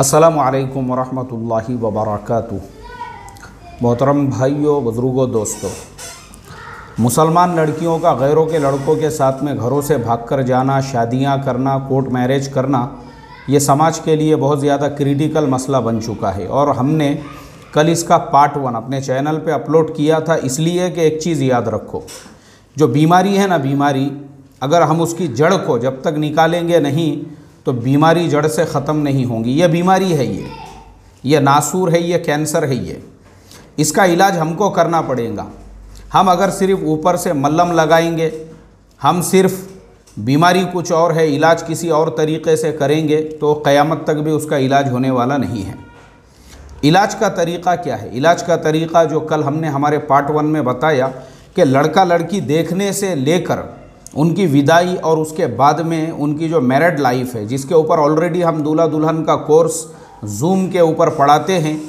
असलकम वरहमल वबरक मोहतरम भाइयों बुज़ुर्गों दोस्तों मुसलमान लड़कियों का गैरों के लड़कों के साथ में घरों से भागकर जाना शादियां करना कोर्ट मैरिज करना ये समाज के लिए बहुत ज़्यादा क्रिटिकल मसला बन चुका है और हमने कल इसका पार्ट वन अपने चैनल पे अपलोड किया था इसलिए कि एक चीज़ याद रखो जो बीमारी है ना बीमारी अगर हम उसकी जड़ को जब तक निकालेंगे नहीं तो बीमारी जड़ से ख़त्म नहीं होंगी यह बीमारी है ये यह नासूर है ये कैंसर है ये इसका इलाज हमको करना पड़ेगा हम अगर सिर्फ ऊपर से मल्लम लगाएंगे हम सिर्फ बीमारी कुछ और है इलाज किसी और तरीके से करेंगे तो क़यामत तक भी उसका इलाज होने वाला नहीं है इलाज का तरीक़ा क्या है इलाज का तरीक़ा जो कल हमने हमारे पार्ट वन में बताया कि लड़का लड़की देखने से लेकर उनकी विदाई और उसके बाद में उनकी जो मैरिड लाइफ है जिसके ऊपर ऑलरेडी हम दूल्हा दुल्हन का कोर्स जूम के ऊपर पढ़ाते हैं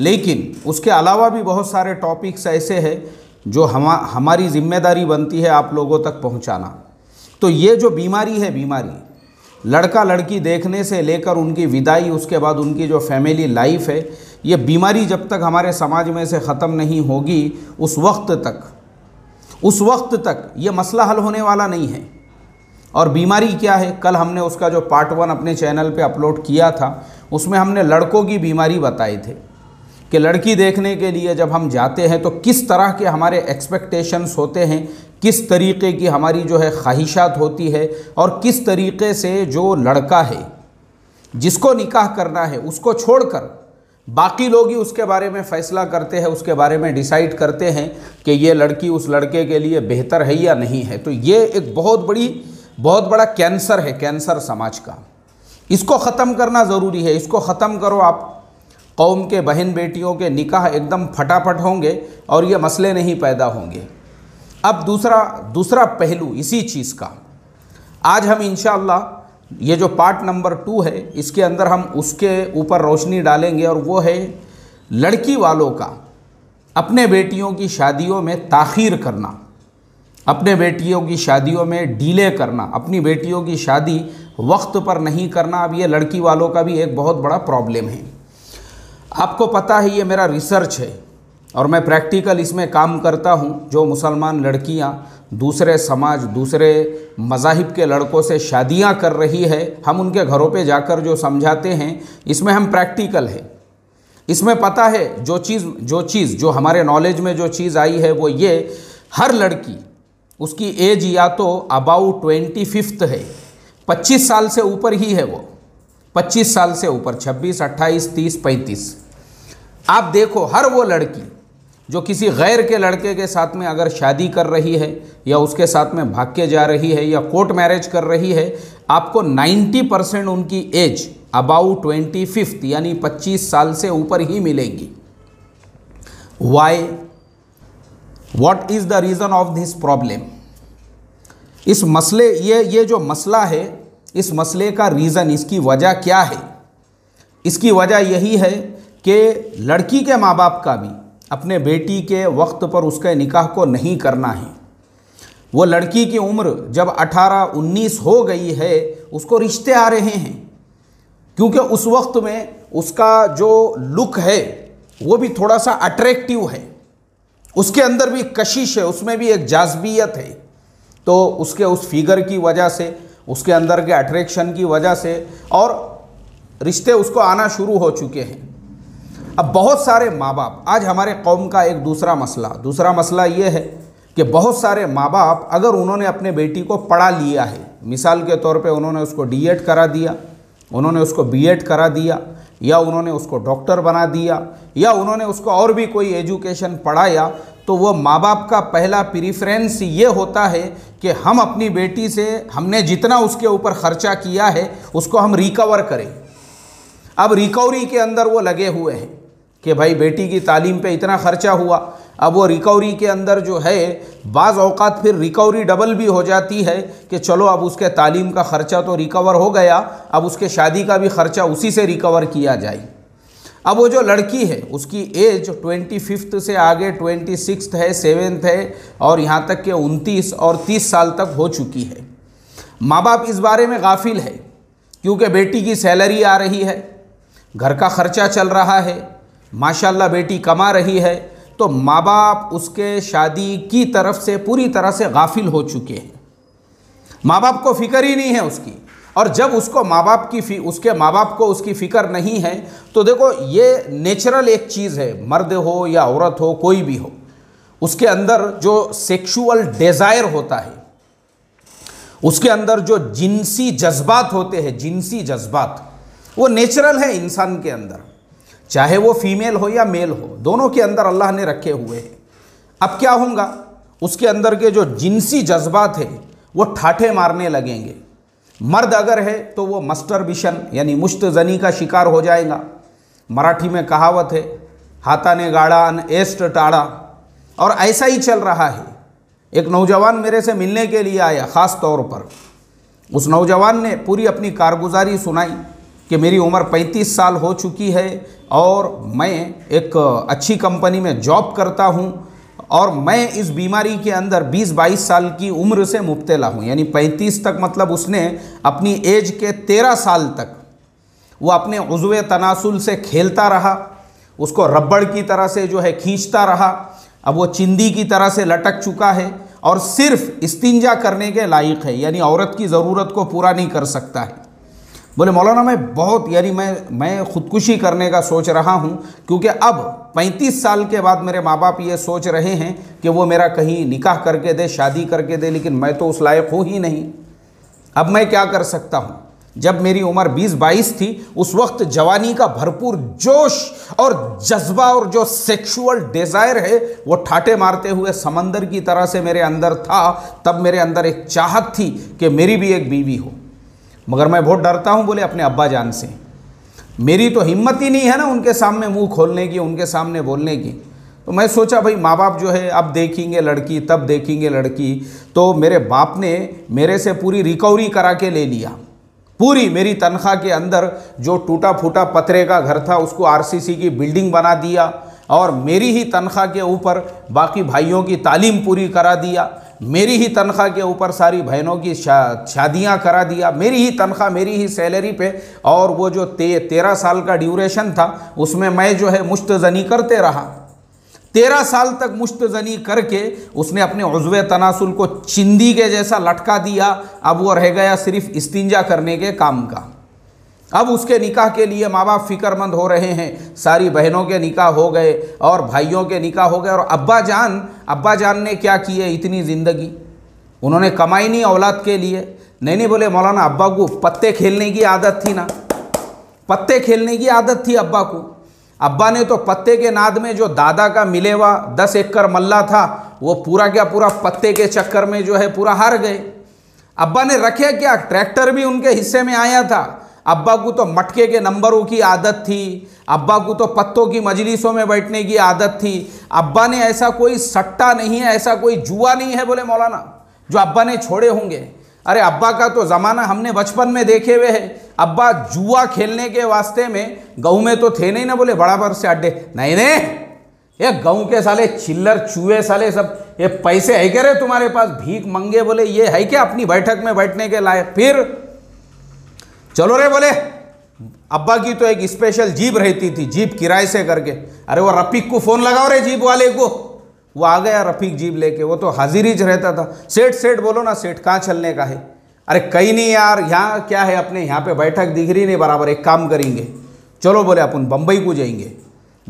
लेकिन उसके अलावा भी बहुत सारे टॉपिक्स ऐसे हैं जो हम हमारी जिम्मेदारी बनती है आप लोगों तक पहुंचाना तो ये जो बीमारी है बीमारी लड़का लड़की देखने से लेकर उनकी विदाई उसके बाद उनकी जो फैमिली लाइफ है ये बीमारी जब तक हमारे समाज में से ख़त्म नहीं होगी उस वक्त तक उस वक्त तक ये मसला हल होने वाला नहीं है और बीमारी क्या है कल हमने उसका जो पार्ट वन अपने चैनल पे अपलोड किया था उसमें हमने लड़कों की बीमारी बताए थे कि लड़की देखने के लिए जब हम जाते हैं तो किस तरह के हमारे एक्सपेक्टेशंस होते हैं किस तरीके की हमारी जो है ख्वाहिशात होती है और किस तरीके से जो लड़का है जिसको निकाह करना है उसको छोड़कर बाकी लोग ही उसके बारे में फ़ैसला करते हैं उसके बारे में डिसाइड करते हैं कि ये लड़की उस लड़के के लिए बेहतर है या नहीं है तो ये एक बहुत बड़ी बहुत बड़ा कैंसर है कैंसर समाज का इसको ख़त्म करना ज़रूरी है इसको ख़त्म करो आप कौम के बहन बेटियों के निकाह एकदम फटाफट होंगे और ये मसले नहीं पैदा होंगे अब दूसरा दूसरा पहलू इसी चीज़ का आज हम इन ये जो पार्ट नंबर टू है इसके अंदर हम उसके ऊपर रोशनी डालेंगे और वो है लड़की वालों का अपने बेटियों की शादियों में ताखिर करना अपने बेटियों की शादियों में डीले करना अपनी बेटियों की शादी वक्त पर नहीं करना अब ये लड़की वालों का भी एक बहुत बड़ा प्रॉब्लम है आपको पता है ये मेरा रिसर्च है और मैं प्रैक्टिकल इसमें काम करता हूँ जो मुसलमान लड़कियाँ दूसरे समाज दूसरे मजाहिब के लड़कों से शादियाँ कर रही है हम उनके घरों पे जाकर जो समझाते हैं इसमें हम प्रैक्टिकल हैं इसमें पता है जो चीज़ जो चीज़ जो हमारे नॉलेज में जो चीज़ आई है वो ये हर लड़की उसकी एज या तो अबाउ ट्वेंटी फिफ्थ है पच्चीस साल से ऊपर ही है वो पच्चीस साल से ऊपर छब्बीस अट्ठाईस तीस पैंतीस आप देखो हर वो लड़की जो किसी गैर के लड़के के साथ में अगर शादी कर रही है या उसके साथ में भाग के जा रही है या कोर्ट मैरिज कर रही है आपको 90 परसेंट उनकी एज अबाउ ट्वेंटी फिफ्थ यानी 25 साल से ऊपर ही मिलेगी why what is the reason of this problem इस मसले ये ये जो मसला है इस मसले का रीज़न इसकी वजह क्या है इसकी वजह यही है कि लड़की के माँ बाप का भी अपने बेटी के वक्त पर उसके निकाह को नहीं करना है वो लड़की की उम्र जब 18-19 हो गई है उसको रिश्ते आ रहे हैं क्योंकि उस वक्त में उसका जो लुक है वो भी थोड़ा सा अट्रैक्टिव है उसके अंदर भी कशिश है उसमें भी एक जाजबियत है तो उसके उस फिगर की वजह से उसके अंदर के अट्रैक्शन की वजह से और रिश्ते उसको आना शुरू हो चुके हैं अब बहुत सारे माँ बाप आज हमारे कौम का एक दूसरा मसला दूसरा मसला ये है कि बहुत सारे माँ बाप अगर उन्होंने अपने बेटी को पढ़ा लिया है मिसाल के तौर पे उन्होंने उसको डीएड करा दिया उन्होंने उसको बीएड करा दिया या उन्होंने उसको डॉक्टर बना दिया या उन्होंने उसको और भी कोई एजुकेशन पढ़ाया तो वह माँ बाप का पहला प्रिफ्रेंस ये होता है कि हम अपनी बेटी से हमने जितना उसके ऊपर खर्चा किया है उसको हम रिकवर करें अब रिकवरी के अंदर वो लगे हुए हैं कि भाई बेटी की तालीम पे इतना ख़र्चा हुआ अब वो रिकवरी के अंदर जो है बाज़ अवकात फिर रिकवरी डबल भी हो जाती है कि चलो अब उसके तालीम का ख़र्चा तो रिकवर हो गया अब उसके शादी का भी ख़र्चा उसी से रिकवर किया जाए अब वो जो लड़की है उसकी एज ट्वेंटी फिफ्थ से आगे ट्वेंटी सिक्स है सेवेंथ है और यहाँ तक के उनतीस और तीस साल तक हो चुकी है माँ बाप इस बारे में गाफिल है क्योंकि बेटी की सैलरी आ रही है घर का ख़र्चा चल रहा है माशाल्लाह बेटी कमा रही है तो माँ बाप उसके शादी की तरफ से पूरी तरह से गाफिल हो चुके हैं माँ बाप को फिक्र ही नहीं है उसकी और जब उसको माँ बाप की फी उसके माँ बाप को उसकी फ़िक्र नहीं है तो देखो ये नेचुरल एक चीज़ है मर्द हो या औरत हो कोई भी हो उसके अंदर जो सेक्सुअल डिज़ायर होता है उसके अंदर जो जिनसी जज्बात होते हैं जिनसी जज्बात वो नेचुरल है इंसान के अंदर चाहे वो फीमेल हो या मेल हो दोनों के अंदर अल्लाह ने रखे हुए हैं अब क्या होगा उसके अंदर के जो जिनसी जज्बात है वो ठाठे मारने लगेंगे मर्द अगर है तो वो मस्टरबिशन यानी मुश्त जनी का शिकार हो जाएगा मराठी में कहावत है हाथा ने गाड़ा अन एस्ट टाड़ा और ऐसा ही चल रहा है एक नौजवान मेरे से मिलने के लिए आया ख़ास तौर पर उस नौजवान ने पूरी अपनी कारगुजारी सुनाई कि मेरी उम्र 35 साल हो चुकी है और मैं एक अच्छी कंपनी में जॉब करता हूँ और मैं इस बीमारी के अंदर 20-22 साल की उम्र से मुबतला हूँ यानी 35 तक मतलब उसने अपनी एज के 13 साल तक वो अपने उजव तनासुल से खेलता रहा उसको रबड़ की तरह से जो है खींचता रहा अब वो चिंदी की तरह से लटक चुका है और सिर्फ इस्तिंजा करने के लायक है यानी औरत की ज़रूरत को पूरा नहीं कर सकता है बोले मौलाना मैं बहुत यानी मैं मैं खुदकुशी करने का सोच रहा हूँ क्योंकि अब 35 साल के बाद मेरे माँ बाप ये सोच रहे हैं कि वो मेरा कहीं निकाह करके दे शादी करके दे लेकिन मैं तो उस लायक हूँ ही नहीं अब मैं क्या कर सकता हूँ जब मेरी उम्र 20-22 थी उस वक्त जवानी का भरपूर जोश और जज्बा और जो सेक्सुअल डिज़ायर है वो ठाटे मारते हुए समंदर की तरह से मेरे अंदर था तब मेरे अंदर एक चाहत थी कि मेरी भी एक बीवी हो मगर मैं बहुत डरता हूँ बोले अपने अब्बा जान से मेरी तो हिम्मत ही नहीं है ना उनके सामने मुंह खोलने की उनके सामने बोलने की तो मैं सोचा भाई माँ बाप जो है अब देखेंगे लड़की तब देखेंगे लड़की तो मेरे बाप ने मेरे से पूरी रिकवरी करा के ले लिया पूरी मेरी तनख्वाह के अंदर जो टूटा फूटा पतरे का घर था उसको आर की बिल्डिंग बना दिया और मेरी ही तनख्वाह के ऊपर बाकी भाइयों की तालीम पूरी करा दिया मेरी ही तनख्वाह के ऊपर सारी बहनों की शा, शादियां करा दिया मेरी ही तनख्वाह मेरी ही सैलरी पे और वो जो ते, तेरह साल का ड्यूरेशन था उसमें मैं जो है मुश्त जनी करते रहा तेरह साल तक मुश्त जनी करके उसने अपने उज्व तनासुल को चिंदी के जैसा लटका दिया अब वो रह गया सिर्फ इस्तिंजा करने के काम का अब उसके निकाह के लिए माँ बाप फिक्रमंद हो रहे हैं सारी बहनों के निकाह हो गए और भाइयों के निकाह हो गए और अब्बा जान अब्बा जान ने क्या किए इतनी ज़िंदगी उन्होंने कमाई नहीं औलाद के लिए नहीं नहीं बोले मौलाना अब्बा को पत्ते खेलने की आदत थी ना पत्ते खेलने की आदत थी अब्बा को अब्बा ने तो पत्ते के नाद में जो दादा का मिले हुआ दस एकड़ मल्ला था वो पूरा क्या पूरा पत्ते के चक्कर में जो है पूरा हार गए अब्बा ने रखे क्या ट्रैक्टर भी उनके हिस्से में आया था अब्बा को तो मटके के नंबरों की आदत थी अब्बा को तो पत्तों की मजलिसों में बैठने की आदत थी अब्बा ने ऐसा कोई सट्टा नहीं है ऐसा कोई जुआ नहीं है बोले मौलाना जो अब्बा ने छोड़े होंगे अरे अब्बा का तो ज़माना हमने बचपन में देखे हुए है अब्बा जुआ खेलने के वास्ते में गऊ में तो थे नहीं ना बोले बराबर से अड्डे नहीं नहीं ये गऊ के साले चिल्लर चूहे साले सब ये पैसे है क्या रे तुम्हारे पास भीख मंगे बोले ये है क्या अपनी बैठक में बैठने के लायक फिर चलो रे बोले अब्बा की तो एक स्पेशल जीप रहती थी जीप किराए से करके अरे वो रफीक को फ़ोन लगाओ रे जीप वाले को वो आ गया रफीक जीप लेके वो तो हाजिर ही रहता था सेठ सेठ बोलो ना सेठ कहाँ चलने का है अरे कहीं नहीं यार यहाँ क्या है अपने यहाँ पे बैठक दिख रही नहीं बराबर एक काम करेंगे चलो बोले अपन बम्बई को जाएंगे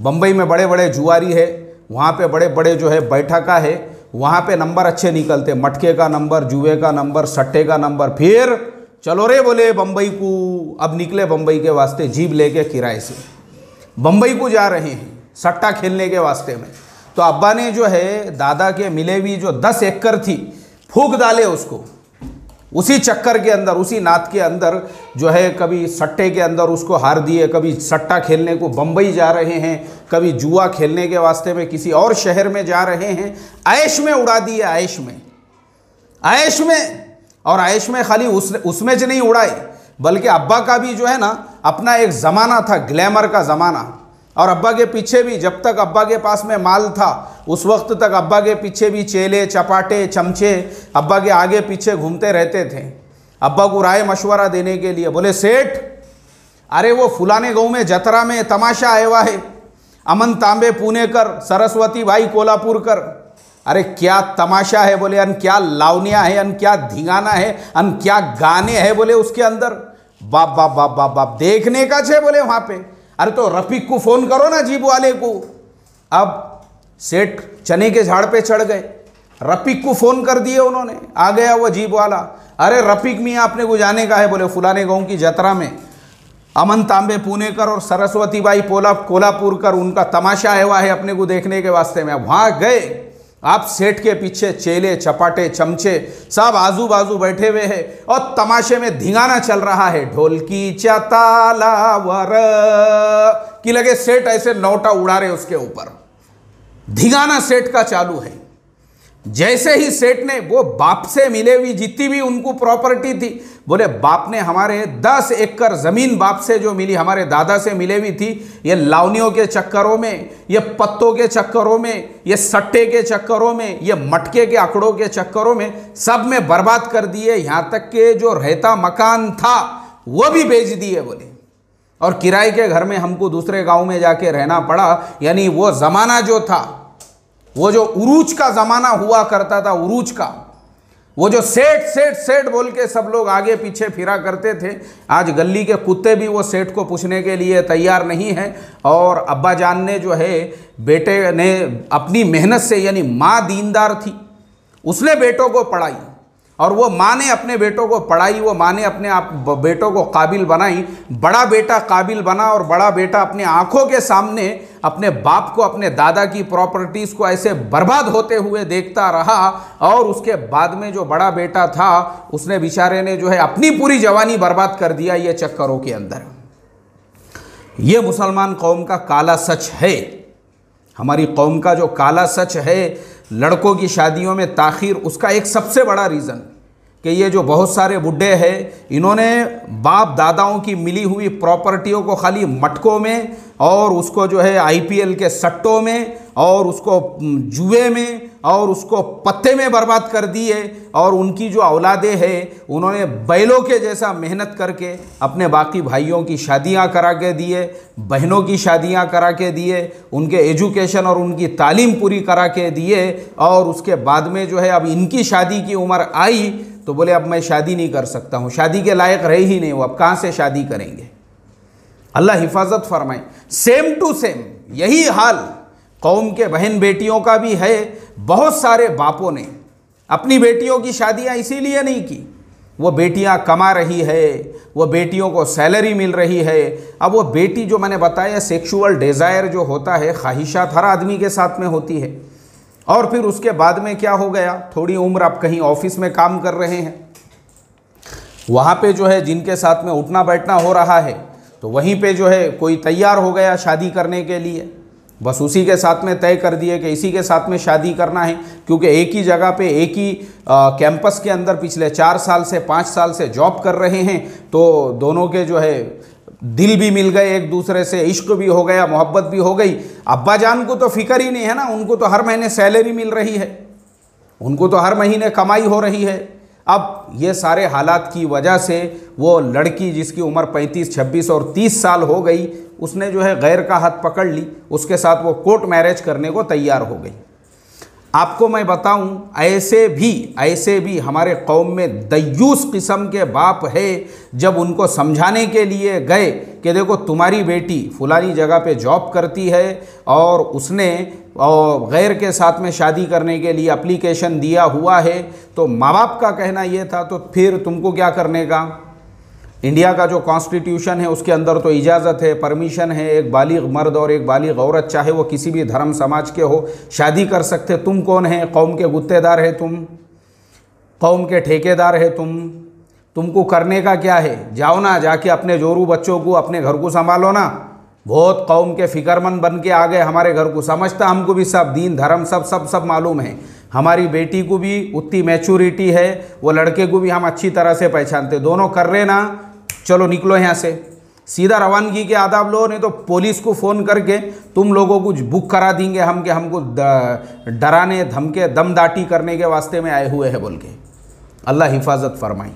बम्बई में बड़े बड़े जुआरी है वहाँ पे बड़े बड़े जो है बैठका है वहाँ पे नंबर अच्छे निकलते मटके का नंबर जुए का नंबर सट्टे का नंबर फिर चलो रे बोले बम्बई को अब निकले बम्बई के वास्ते जीप लेके किराए से बम्बई को जा रहे हैं सट्टा खेलने के वास्ते में तो अब्बा ने जो है दादा के मिले हुई जो दस एकड़ थी फूक डाले उसको उसी चक्कर के अंदर उसी नात के अंदर जो है कभी सट्टे के अंदर उसको हार दिए कभी सट्टा खेलने को बम्बई जा रहे हैं कभी जुआ खेलने के वास्ते में किसी और शहर में जा रहे हैं ऐश में उड़ा दिए ऐश में ऐश में और आयश में खाली उस उसमें से नहीं उड़ाए बल्कि अब्बा का भी जो है ना अपना एक ज़माना था ग्लैमर का ज़माना और अब्बा के पीछे भी जब तक अब्बा के पास में माल था उस वक्त तक अब्बा के पीछे भी चेले चपाटे चमचे अब्बा के आगे पीछे घूमते रहते थे अब्बा को राय मशवरा देने के लिए बोले सेठ अरे वो फुलाने गाँव में जतरा में तमाशा आया हुआ है अमन तांबे पुणे कर सरस्वती भाई कोल्हापुर कर अरे क्या तमाशा है बोले अन क्या लावनिया है अन क्या धिंगाना है अन क्या गाने हैं बोले उसके अंदर बाप बाप बाप बाप बाप देखने का छे बोले वहां पे अरे तो रफीक को फ़ोन करो ना जीप वाले को अब सेठ चने के झाड़ पे चढ़ गए रफीक को फ़ोन कर दिए उन्होंने आ गया वो जीप वाला अरे रफीक मियाँ आपने को जाने का है बोले फुलाने गाँव की जतरा में अमन तांबे कर और सरस्वती बाई पोला कर उनका तमाशा है हुआ है अपने को देखने के वास्ते में वहाँ गए आप सेठ के पीछे चेले चपाटे चमचे सब आजू बाजू बैठे हुए हैं और तमाशे में धिंगाना चल रहा है ढोलकी चतालावर की कि लगे सेठ ऐसे नौटा उड़ा रहे उसके ऊपर धिंगाना सेठ का चालू है जैसे ही सेठ ने वो बाप से मिले हुई जितनी भी उनको प्रॉपर्टी थी बोले बाप ने हमारे दस एकड़ ज़मीन बाप से जो मिली हमारे दादा से मिले हुई थी ये लावनियों के चक्करों में ये पत्तों के चक्करों में ये सट्टे के चक्करों में ये मटके के आंकड़ों के चक्करों में सब में बर्बाद कर दिए यहाँ तक के जो रहता मकान था वो भी बेच दिए बोले और किराए के घर में हमको दूसरे गाँव में जाके रहना पड़ा यानी वो ज़माना जो था वो जो उरूज का ज़माना हुआ करता था उरूज का वो जो सेठ सेठ सेठ बोल के सब लोग आगे पीछे फिरा करते थे आज गली के कुत्ते भी वो सेठ को पूछने के लिए तैयार नहीं हैं और अब्बा जान ने जो है बेटे ने अपनी मेहनत से यानी माँ दीनदार थी उसने बेटों को पढ़ाई और वो माँ ने अपने बेटों को पढ़ाई वो माँ ने अपने आप बेटों को काबिल बनाई बड़ा बेटा काबिल बना और बड़ा बेटा अपने आँखों के सामने अपने बाप को अपने दादा की प्रॉपर्टीज़ को ऐसे बर्बाद होते हुए देखता रहा और उसके बाद में जो बड़ा बेटा था उसने बेचारे ने जो है अपनी पूरी जवानी बर्बाद कर दिया ये चक्करों के अंदर ये मुसलमान कौम का काला सच है हमारी कौम का जो काला सच है लड़कों की शादियों में ताखिर उसका एक सबसे बड़ा रीज़न कि ये जो बहुत सारे बुढ़े हैं इन्होंने बाप दादाओं की मिली हुई प्रॉपर्टियों को खाली मटकों में और उसको जो है आईपीएल के सट्टों में और उसको जुए में और उसको पत्ते में बर्बाद कर दिए और उनकी जो औलादे हैं उन्होंने बैलों के जैसा मेहनत करके अपने बाकी भाइयों की शादियां करा के दिए बहनों की शादियां करा के दिए उनके एजुकेशन और उनकी तालीम पूरी करा के दिए और उसके बाद में जो है अब इनकी शादी की उम्र आई तो बोले अब मैं शादी नहीं कर सकता हूँ शादी के लायक रहे ही नहीं वो अब कहाँ से शादी करेंगे अल्लाह हिफाजत फरमाए सेम टू सेम यही हाल कौम के बहन बेटियों का भी है बहुत सारे बापों ने अपनी बेटियों की शादियाँ इसीलिए नहीं की वो बेटियाँ कमा रही है वो बेटियों को सैलरी मिल रही है अब वो बेटी जो मैंने बताया सेक्सुअल डिज़ायर जो होता है ख्वाहिशात हर आदमी के साथ में होती है और फिर उसके बाद में क्या हो गया थोड़ी उम्र आप कहीं ऑफिस में काम कर रहे हैं वहाँ पे जो है जिनके साथ में उठना बैठना हो रहा है तो वहीं पे जो है कोई तैयार हो गया शादी करने के लिए बस उसी के साथ में तय कर दिए कि इसी के साथ में शादी करना है क्योंकि एक ही जगह पे एक ही कैंपस के अंदर पिछले चार साल से पाँच साल से जॉब कर रहे हैं तो दोनों के जो है दिल भी मिल गए एक दूसरे से इश्क भी हो गया मोहब्बत भी हो गई अब्बा जान को तो फिक्र ही नहीं है ना उनको तो हर महीने सैलरी मिल रही है उनको तो हर महीने कमाई हो रही है अब ये सारे हालात की वजह से वो लड़की जिसकी उम्र 35, 26 और 30 साल हो गई उसने जो है गैर का हाथ पकड़ ली उसके साथ वो कोर्ट मैरिज करने को तैयार हो गई आपको मैं बताऊं ऐसे भी ऐसे भी हमारे कौम में दयूस किस्म के बाप है जब उनको समझाने के लिए गए कि देखो तुम्हारी बेटी फलानी जगह पे जॉब करती है और उसने और गैर के साथ में शादी करने के लिए अप्लीकेशन दिया हुआ है तो माँ बाप का कहना ये था तो फिर तुमको क्या करने का इंडिया का जो कॉन्स्टिट्यूशन है उसके अंदर तो इजाज़त है परमिशन है एक बालिग मर्द और एक बालिग औरत चाहे वो किसी भी धर्म समाज के हो शादी कर सकते तुम कौन है कौम के गुत्तेदार है तुम कौम के ठेकेदार है तुम तुमको करने का क्या है जाओ ना जाके अपने जोरू बच्चों को अपने घर को संभालो ना बहुत कौम के फिक्रमंद बन के आ गए हमारे घर को समझता हमको भी सब दीन धर्म सब सब सब मालूम है हमारी बेटी को भी उतनी मैच्योरिटी है वो लड़के को भी हम अच्छी तरह से पहचानते दोनों कर रहे ना चलो निकलो यहाँ से सीधा रवानगी के आदाब लोगों ने तो पुलिस को फ़ोन करके तुम लोगों को बुक करा देंगे हम के हमको डराने धमके दमदाटी करने के वास्ते में आए हुए हैं बोल के अल्लाह हिफाजत फरमाई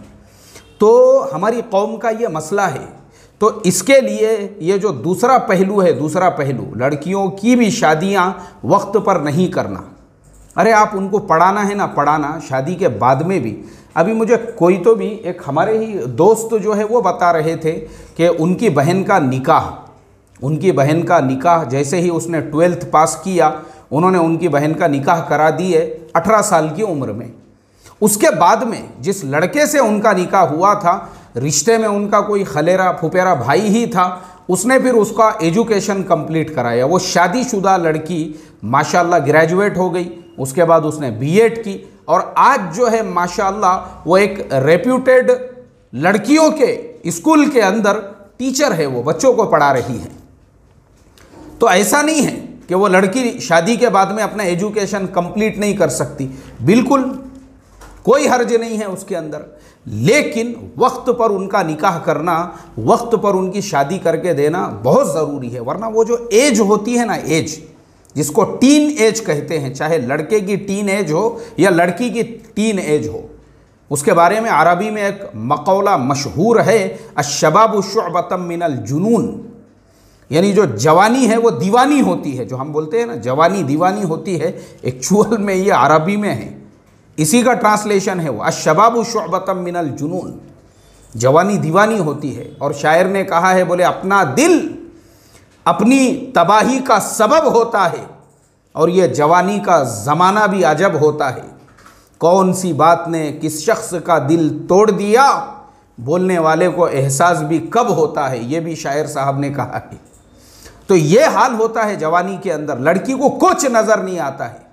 तो हमारी कौम का ये मसला है तो इसके लिए ये जो दूसरा पहलू है दूसरा पहलू लड़कियों की भी शादियाँ वक्त पर नहीं करना अरे आप उनको पढ़ाना है ना पढ़ाना शादी के बाद में भी अभी मुझे कोई तो भी एक हमारे ही दोस्त जो है वो बता रहे थे कि उनकी बहन का निकाह उनकी बहन का निकाह जैसे ही उसने ट्वेल्थ पास किया उन्होंने उनकी बहन का निकाह करा दी है अठारह साल की उम्र में उसके बाद में जिस लड़के से उनका निकाह हुआ था रिश्ते में उनका कोई खलेरा फुपेरा भाई ही था उसने फिर उसका एजुकेशन कंप्लीट कराया वो शादीशुदा लड़की माशाल्लाह ग्रेजुएट हो गई उसके बाद उसने बीएड की और आज जो है माशाल्लाह वो एक रेप्यूटेड लड़कियों के स्कूल के अंदर टीचर है वो बच्चों को पढ़ा रही है तो ऐसा नहीं है कि वो लड़की शादी के बाद में अपना एजुकेशन कंप्लीट नहीं कर सकती बिल्कुल कोई हर्ज नहीं है उसके अंदर लेकिन वक्त पर उनका निकाह करना वक्त पर उनकी शादी करके देना बहुत ज़रूरी है वरना वो जो एज होती है ना एज जिसको टीन एज कहते हैं चाहे लड़के की टीन एज हो या लड़की की टीन एज हो उसके बारे में अरबी में एक मकौला मशहूर है अशबाब शबतम मिनल जुनून यानी जो जवानी है वो दीवानी होती है जो हम बोलते हैं ना जवानी दीवानी होती है एक्चुअल में ये अरबी में है इसी का ट्रांसलेशन है वो अशबाब शबतम मिनल जुनून जवानी दीवानी होती है और शायर ने कहा है बोले अपना दिल अपनी तबाही का सबब होता है और यह जवानी का ज़माना भी अजब होता है कौन सी बात ने किस शख्स का दिल तोड़ दिया बोलने वाले को एहसास भी कब होता है ये भी शायर साहब ने कहा है तो ये हाल होता है जवानी के अंदर लड़की को कुछ नज़र नहीं आता है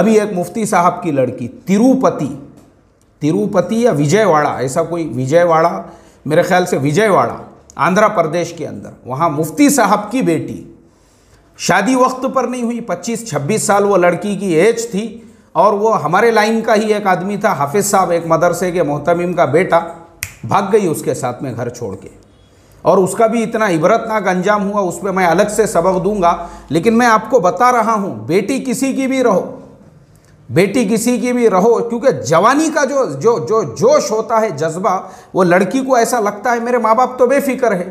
अभी एक मुफ्ती साहब की लड़की तिरुपति तिरुपति या विजयवाड़ा ऐसा कोई विजयवाड़ा मेरे ख्याल से विजयवाड़ा आंध्र प्रदेश के अंदर वहाँ मुफ्ती साहब की बेटी शादी वक्त पर नहीं हुई 25-26 साल वो लड़की की एज थी और वो हमारे लाइन का ही एक आदमी था हाफिज़ साहब एक मदरसे के मोहतमिम का बेटा भाग गई उसके साथ में घर छोड़ के और उसका भी इतना इबरतनाक अंजाम हुआ उस पर मैं अलग से सबक दूंगा लेकिन मैं आपको बता रहा हूँ बेटी किसी की भी रहो बेटी किसी की भी रहो क्योंकि जवानी का जो जो जो जोश होता है जज्बा वो लड़की को ऐसा लगता है मेरे माँ बाप तो बेफिक्र है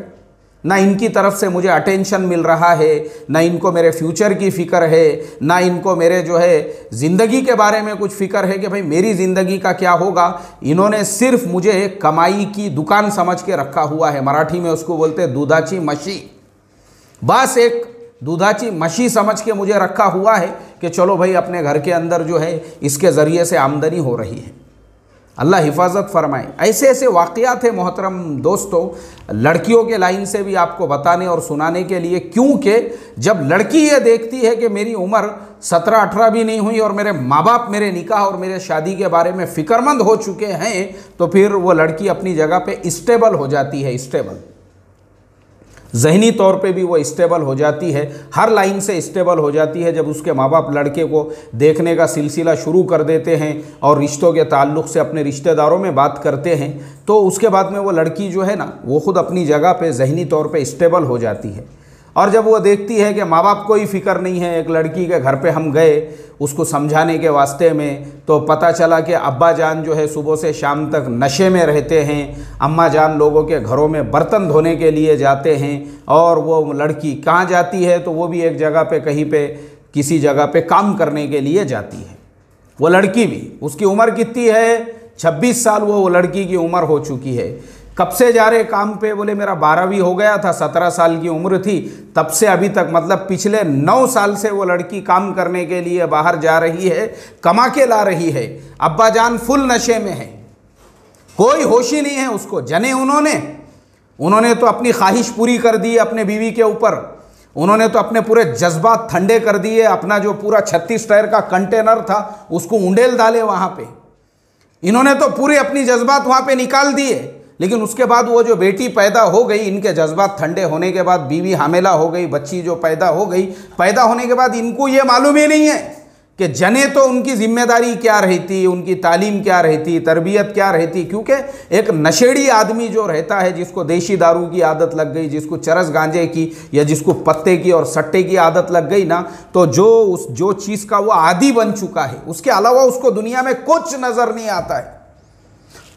ना इनकी तरफ से मुझे अटेंशन मिल रहा है ना इनको मेरे फ्यूचर की फ़िक्र है ना इनको मेरे जो है ज़िंदगी के बारे में कुछ फ़िक्र है कि भाई मेरी ज़िंदगी का क्या होगा इन्होंने सिर्फ मुझे कमाई की दुकान समझ के रखा हुआ है मराठी में उसको बोलते हैं दूधाची मशी बस एक दूधाची मशी समझ के मुझे रखा हुआ है कि चलो भाई अपने घर के अंदर जो है इसके ज़रिए से आमदनी हो रही है अल्लाह हिफाजत फरमाए ऐसे ऐसे वाक़ात हैं मोहतरम दोस्तों लड़कियों के लाइन से भी आपको बताने और सुनाने के लिए क्योंकि जब लड़की ये देखती है कि मेरी उम्र सत्रह अठारह भी नहीं हुई और मेरे माँ बाप मेरे निकाह और मेरे शादी के बारे में फ़िक्रमंद हो चुके हैं तो फिर वो लड़की अपनी जगह पे स्टेबल हो जाती है स्टेबल जहनी तौर पे भी वो स्टेबल हो जाती है हर लाइन से स्टेबल हो जाती है जब उसके माँ बाप लड़के को देखने का सिलसिला शुरू कर देते हैं और रिश्तों के ताल्लुक से अपने रिश्तेदारों में बात करते हैं तो उसके बाद में वो लड़की जो है ना वो खुद अपनी जगह पे जहनी तौर पे स्टेबल हो जाती है और जब वो देखती है कि माँ बाप को ही फिक्र नहीं है एक लड़की के घर पे हम गए उसको समझाने के वास्ते में तो पता चला कि अब्बा जान जो है सुबह से शाम तक नशे में रहते हैं अम्मा जान लोगों के घरों में बर्तन धोने के लिए जाते हैं और वो लड़की कहाँ जाती है तो वो भी एक जगह पे कहीं पे किसी जगह पे काम करने के लिए जाती है वो लड़की भी उसकी उम्र कितनी है छब्बीस साल वो लड़की की उम्र हो चुकी है कब से जा रहे काम पे बोले मेरा बारहवीं हो गया था सत्रह साल की उम्र थी तब से अभी तक मतलब पिछले नौ साल से वो लड़की काम करने के लिए बाहर जा रही है कमा के ला रही है अब्बा जान फुल नशे में है कोई होशी नहीं है उसको जने उन्होंने उन्होंने तो अपनी ख्वाहिश पूरी कर दी अपने बीवी के ऊपर उन्होंने तो अपने पूरे जज्बात ठंडे कर दिए अपना जो पूरा छत्तीस टायर का कंटेनर था उसको उंडेल डाले वहाँ पे इन्होंने तो पूरे अपनी जज्बात वहाँ पे निकाल दिए लेकिन उसके बाद वो जो बेटी पैदा हो गई इनके जज्बात ठंडे होने के बाद बीवी हामेला हो गई बच्ची जो पैदा हो गई पैदा होने के बाद इनको ये मालूम ही नहीं है कि जने तो उनकी जिम्मेदारी क्या रहती उनकी तालीम क्या रहती तरबियत क्या रहती क्योंकि एक नशेड़ी आदमी जो रहता है जिसको देशी दारू की आदत लग गई जिसको चरस गांजे की या जिसको पत्ते की और सट्टे की आदत लग गई ना तो जो उस जो चीज़ का वो आदि बन चुका है उसके अलावा उसको दुनिया में कुछ नज़र नहीं आता है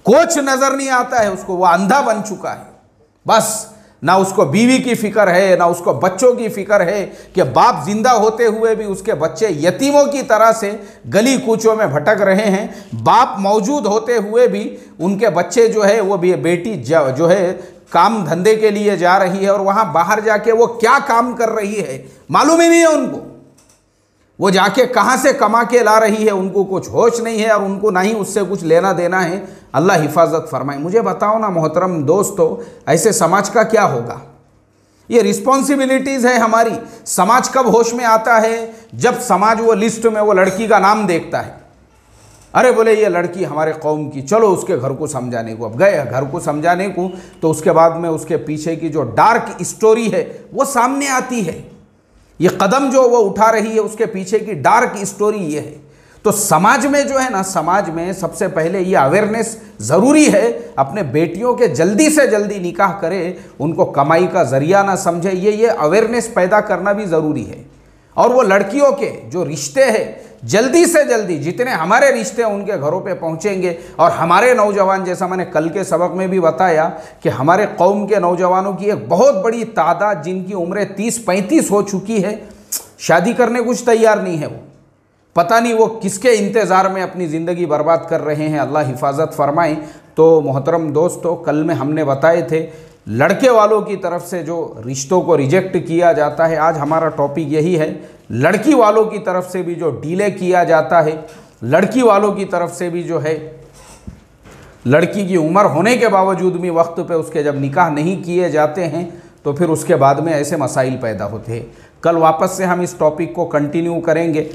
कोच नज़र नहीं आता है उसको वो अंधा बन चुका है बस ना उसको बीवी की फिक्र है ना उसको बच्चों की फिक्र है कि बाप जिंदा होते हुए भी उसके बच्चे यतीमों की तरह से गली कूचों में भटक रहे हैं बाप मौजूद होते हुए भी उनके बच्चे जो है वो भी बेटी जो है काम धंधे के लिए जा रही है और वहाँ बाहर जाके वो क्या काम कर रही है मालूम ही नहीं है उनको वो जाके कहाँ से कमा के ला रही है उनको कुछ होश नहीं है और उनको ना ही उससे कुछ लेना देना है अल्लाह हिफाजत फरमाए मुझे बताओ ना मोहतरम दोस्तों ऐसे समाज का क्या होगा ये रिस्पॉन्सिबिलिटीज़ है हमारी समाज कब होश में आता है जब समाज वो लिस्ट में वो लड़की का नाम देखता है अरे बोले ये लड़की हमारे कौम की चलो उसके घर को समझाने को अब गए घर को समझाने को तो उसके बाद में उसके पीछे की जो डार्क स्टोरी है वो सामने आती है ये कदम जो वो उठा रही है उसके पीछे की डार्क स्टोरी ये है तो समाज में जो है ना समाज में सबसे पहले ये अवेयरनेस ज़रूरी है अपने बेटियों के जल्दी से जल्दी निकाह करें उनको कमाई का जरिया ना समझे ये ये अवेयरनेस पैदा करना भी ज़रूरी है और वो लड़कियों के जो रिश्ते हैं जल्दी से जल्दी जितने हमारे रिश्ते उनके घरों पे पहुंचेंगे और हमारे नौजवान जैसा मैंने कल के सबक में भी बताया कि हमारे कौम के नौजवानों की एक बहुत बड़ी तादाद जिनकी उम्र तीस पैंतीस हो चुकी है शादी करने कुछ तैयार नहीं है वो पता नहीं वो किसके इंतज़ार में अपनी ज़िंदगी बर्बाद कर रहे हैं अल्लाह हिफाजत फरमाएं तो मोहतरम दोस्तों कल में हमने बताए थे लड़के वालों की तरफ से जो रिश्तों को रिजेक्ट किया जाता है आज हमारा टॉपिक यही है लड़की वालों की तरफ से भी जो डीले किया जाता है लड़की वालों की तरफ से भी जो है लड़की की उम्र होने के बावजूद भी वक्त पे उसके जब निकाह नहीं किए जाते हैं तो फिर उसके बाद में ऐसे मसाइल पैदा होते हैं कल वापस से हम इस टॉपिक को कंटिन्यू करेंगे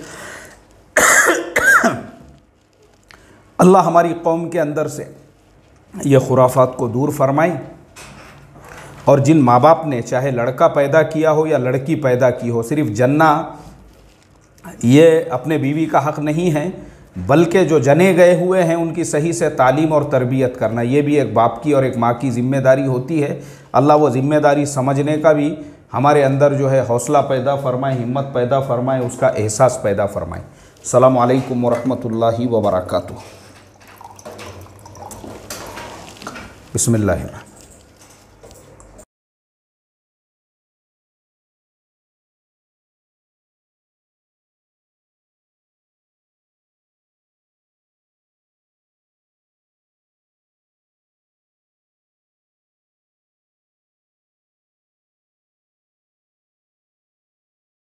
अल्लाह हमारी कौम के अंदर से ये खुराफात को दूर फरमाएं और जिन माँ बाप ने चाहे लड़का पैदा किया हो या लड़की पैदा की हो सिर्फ जन्ना ये अपने बीवी का हक़ नहीं है बल्कि जो जने गए हुए हैं उनकी सही से तालीम और तरबियत करना ये भी एक बाप की और एक माँ की ज़िम्मेदारी होती है अल्लाह वो ज़िम्मेदारी समझने का भी हमारे अंदर जो है हौसला पैदा फरमाए हिम्मत पैदा फरमाए उसका एहसास पैदा फरमाए अलैक्म वरहमतुल्लाहि वबरक बसमिल्लर